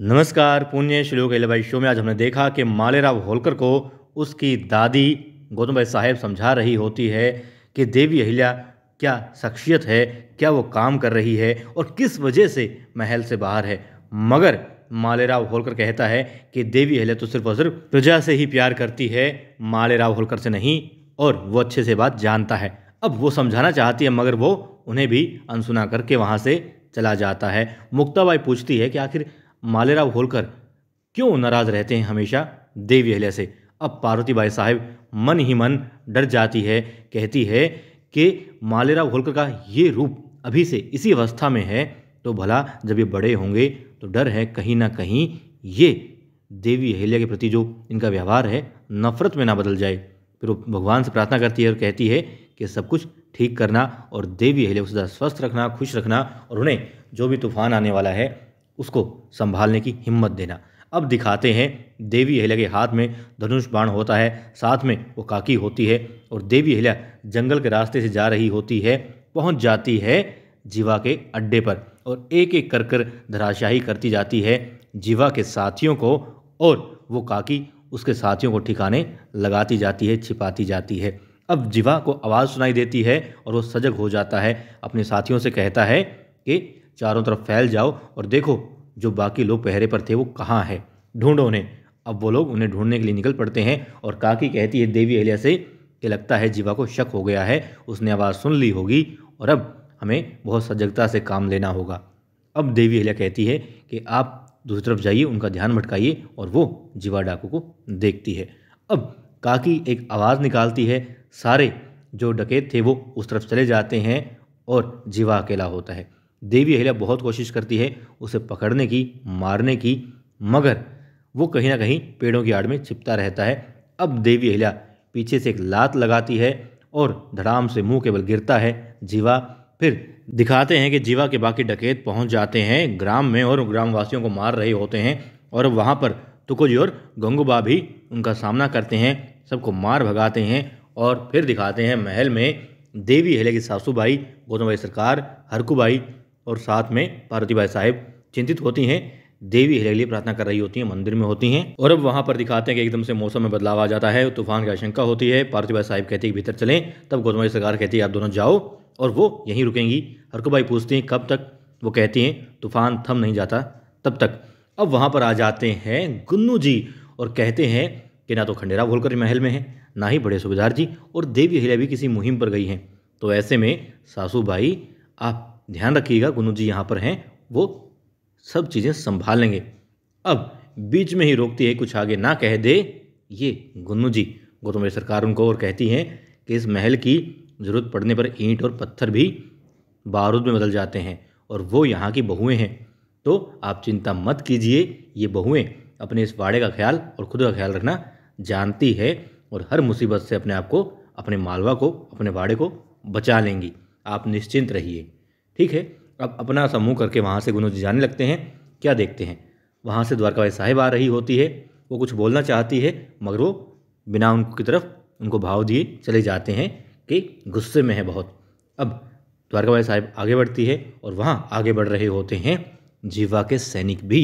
नमस्कार पुण्य श्लोक भाई शो में आज हमने देखा कि मालेराव होलकर को उसकी दादी गौतम भाई साहेब समझा रही होती है कि देवी अहिल्या क्या शख्सियत है क्या वो काम कर रही है और किस वजह से महल से बाहर है मगर मालेराव होलकर कहता है कि देवी अहिल्या तो सिर्फ और सिर्फ प्रजा से ही प्यार करती है मालेराव होलकर से नहीं और वो अच्छे से बात जानता है अब वो समझाना चाहती है मगर वो उन्हें भी अनसुना करके वहाँ से चला जाता है मुक्ताबाई पूछती है कि आखिर मालेराव होलकर क्यों नाराज रहते हैं हमेशा देवी अहल्या से अब पार्वती बाई साहेब मन ही मन डर जाती है कहती है कि मालेराव होलकर का ये रूप अभी से इसी अवस्था में है तो भला जब ये बड़े होंगे तो डर है कहीं ना कहीं ये देवी अहल्या के प्रति जो इनका व्यवहार है नफरत में ना बदल जाए फिर वो भगवान से प्रार्थना करती है और कहती है कि सब कुछ ठीक करना और देवी अहल्या को सदा स्वस्थ रखना खुश रखना और उन्हें जो भी तूफान आने वाला है उसको संभालने की हिम्मत देना अब दिखाते हैं देवी अहिल्या के हाथ में धनुष बाण होता है साथ में वो काकी होती है और देवी अहिल्या जंगल के रास्ते से जा रही होती है पहुंच जाती है जीवा के अड्डे पर और एक एक कर कर धराशाही करती जाती है जीवा के साथियों को और वो काकी उसके साथियों को ठिकाने लगाती जाती है छिपाती जाती है अब जीवा को आवाज़ सुनाई देती है और वो सजग हो जाता है अपने साथियों से कहता है कि चारों तरफ फैल जाओ और देखो जो बाकी लोग पहरे पर थे वो कहाँ है ढूंढो उन्हें अब वो लोग उन्हें ढूंढने के लिए निकल पड़ते हैं और काकी कहती है देवी अहल्या से कि लगता है जीवा को शक हो गया है उसने आवाज़ सुन ली होगी और अब हमें बहुत सजगता से काम लेना होगा अब देवी अहल्या कहती है कि आप दूसरी तरफ जाइए उनका ध्यान भटकाइए और वो जीवा डाकू को देखती है अब काकी एक आवाज़ निकालती है सारे जो डकेत थे वो उस तरफ चले जाते हैं और जीवा अकेला होता है देवी अहिल्या बहुत कोशिश करती है उसे पकड़ने की मारने की मगर वो कहीं ना कहीं पेड़ों की आड़ में छिपता रहता है अब देवी अहिल्या पीछे से एक लात लगाती है और धड़ाम से मुंह के बल गिरता है जीवा फिर दिखाते हैं कि जीवा के बाकी डकैत पहुंच जाते हैं ग्राम में और ग्रामवासियों को मार रहे होते हैं और वहाँ पर तुकोजी और गंगूबा भी उनका सामना करते हैं सबको मार भगाते हैं और फिर दिखाते हैं महल में देवी हेले की सासूबाई भाई सरकार हरकूबाई और साथ में पार्वती भाई साहेब चिंतित होती हैं देवी हिले लिए प्रार्थना कर रही होती हैं मंदिर में होती हैं और अब वहाँ पर दिखाते हैं कि एकदम से मौसम में बदलाव आ जाता है तूफान की आशंका होती है भाई साहिब कहती है भीतर चलें तब गौतमी सरकार कहती है आप दोनों जाओ और वो यहीं रुकेंगी भाई पूछती हैं कब तक वो कहती हैं तूफान थम नहीं जाता तब तक अब वहाँ पर आ जाते हैं गुन्नू जी और कहते हैं कि ना तो खंडेरा भोलकर महल में है ना ही बड़े सूबेदार जी और देवी हिले भी किसी मुहिम पर गई हैं तो ऐसे में सासू भाई आप ध्यान रखिएगा गुनू जी यहाँ पर हैं वो सब चीज़ें संभालेंगे अब बीच में ही रोकती है कुछ आगे ना कह दे ये गुन्नू जी गौतम सरकार उनको और कहती हैं कि इस महल की ज़रूरत पड़ने पर ईंट और पत्थर भी बारूद में बदल जाते हैं और वो यहाँ की बहुएं हैं तो आप चिंता मत कीजिए ये बहुएं अपने इस वाड़े का ख्याल और खुद का ख्याल रखना जानती है और हर मुसीबत से अपने आप को अपने मालवा को अपने वाड़े को बचा लेंगी आप निश्चिंत रहिए ठीक है अब अपना सा मुँह करके वहाँ से गुनोज जाने लगते हैं क्या देखते हैं वहाँ से द्वारका साहिब आ रही होती है वो कुछ बोलना चाहती है मगर वो बिना उनकी तरफ उनको भाव दिए चले जाते हैं कि गुस्से में है बहुत अब द्वारकाबाई साहिब आगे बढ़ती है और वहाँ आगे बढ़ रहे होते हैं जीवा के सैनिक भी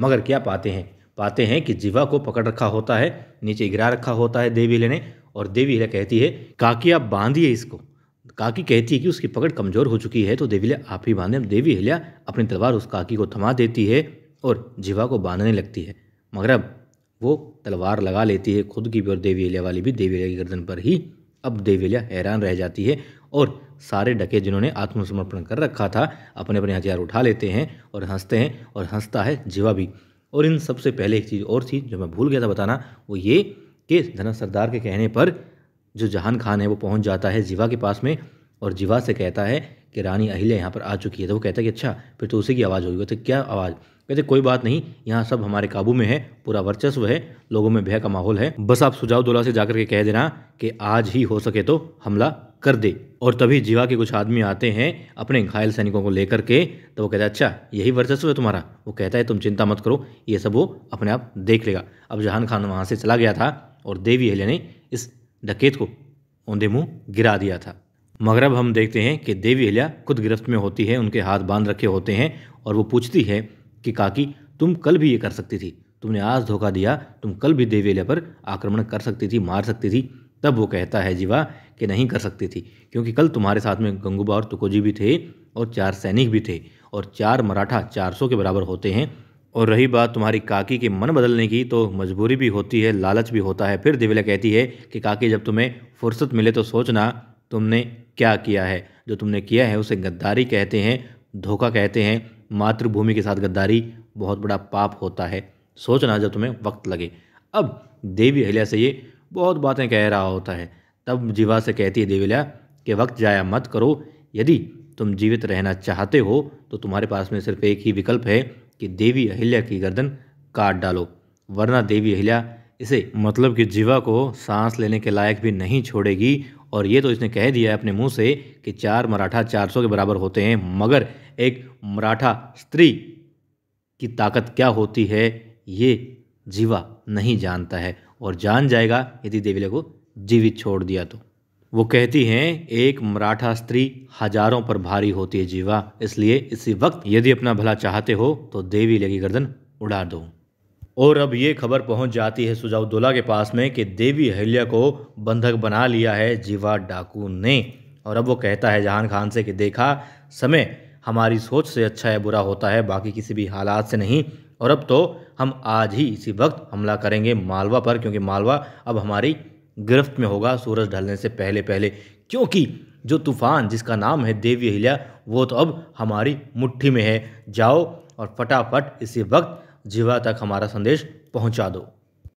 मगर क्या पाते हैं पाते हैं कि जीवा को पकड़ रखा होता है नीचे गिरा रखा होता है देवी ने और देवी कहती है काकिया बांधिए इसको काकी कहती है कि उसकी पकड़ कमजोर हो चुकी है तो देवीलिया आप ही बांधे देवी हिलिया अपनी तलवार उस काकी को थमा देती है और जीवा को बांधने लगती है मगर अब वो तलवार लगा लेती है खुद की भी और देवी हिलिया वाली भी देवी हिलिया की गर्दन पर ही अब देवी हिलिया हैरान रह जाती है और सारे डके जिन्होंने आत्मसमर्पण कर रखा था अपने अपने हथियार उठा लेते हैं और हंसते हैं और हंसता है जीवा भी और इन सबसे पहले एक चीज़ और थी जो मैं भूल गया था बताना वो ये कि धनक सरदार के कहने पर जो जहान खान है वो पहुंच जाता है जीवा के पास में और जीवा से कहता है कि रानी अहिल्या यहाँ पर आ चुकी है तो वो कहता है कि अच्छा फिर तो उसी की आवाज़ होगी तो क्या आवाज़ कहते कोई बात नहीं यहाँ सब हमारे काबू में है पूरा वर्चस्व है लोगों में भय का माहौल है बस आप सुझाव दोला से जाकर के कह देना कि आज ही हो सके तो हमला कर दे और तभी जीवा के कुछ आदमी आते हैं अपने घायल सैनिकों को लेकर के तो वो कहता है अच्छा यही वर्चस्व है तुम्हारा वो कहता है तुम चिंता मत करो ये सब वो अपने आप देख लेगा अब जहान खान वहाँ से चला गया था और देवी अहिल्या ने इस डकेत को ओंधे मुंह गिरा दिया था मगर अब हम देखते हैं कि देवी अहल्या खुद गिरफ्त में होती है उनके हाथ बांध रखे होते हैं और वो पूछती है कि काकी तुम कल भी ये कर सकती थी तुमने आज धोखा दिया तुम कल भी देवी अहल्या पर आक्रमण कर सकती थी मार सकती थी तब वो कहता है जीवा कि नहीं कर सकती थी क्योंकि कल तुम्हारे साथ में गंगूबा और तुकोजी भी थे और चार सैनिक भी थे और चार मराठा चार सौ के बराबर होते हैं और रही बात तुम्हारी काकी के मन बदलने की तो मजबूरी भी होती है लालच भी होता है फिर दिव्या कहती है कि काकी जब तुम्हें फुर्सत मिले तो सोचना तुमने क्या किया है जो तुमने किया है उसे गद्दारी कहते हैं धोखा कहते हैं मातृभूमि के साथ गद्दारी बहुत बड़ा पाप होता है सोचना जब तुम्हें वक्त लगे अब देवी अहिल्या से ये बहुत बातें कह रहा होता है तब जीवा से कहती है देवीला कि वक्त जाया मत करो यदि तुम जीवित रहना चाहते हो तो तुम्हारे पास में सिर्फ एक ही विकल्प है कि देवी अहिल्या की गर्दन काट डालो वरना देवी अहिल्या इसे मतलब कि जीवा को सांस लेने के लायक भी नहीं छोड़ेगी और ये तो इसने कह दिया है अपने मुंह से कि चार मराठा चार सौ के बराबर होते हैं मगर एक मराठा स्त्री की ताकत क्या होती है ये जीवा नहीं जानता है और जान जाएगा यदि देवीला को जीवित छोड़ दिया तो वो कहती हैं एक मराठा स्त्री हजारों पर भारी होती है जीवा इसलिए इसी वक्त यदि अपना भला चाहते हो तो देवी लगी गर्दन उड़ा दो और अब ये खबर पहुंच जाती है सुजाउद्दौला के पास में कि देवी अहल्या को बंधक बना लिया है जीवा डाकू ने और अब वो कहता है जहान खान से कि देखा समय हमारी सोच से अच्छा या बुरा होता है बाकी किसी भी हालात से नहीं और अब तो हम आज ही इसी वक्त हमला करेंगे मालवा पर क्योंकि मालवा अब हमारी गिरफ्त में होगा सूरज ढलने से पहले पहले क्योंकि जो तूफान जिसका नाम है देवी अहिल्या वो तो अब हमारी मुट्ठी में है जाओ और फटाफट इसी वक्त जीवा तक हमारा संदेश पहुंचा दो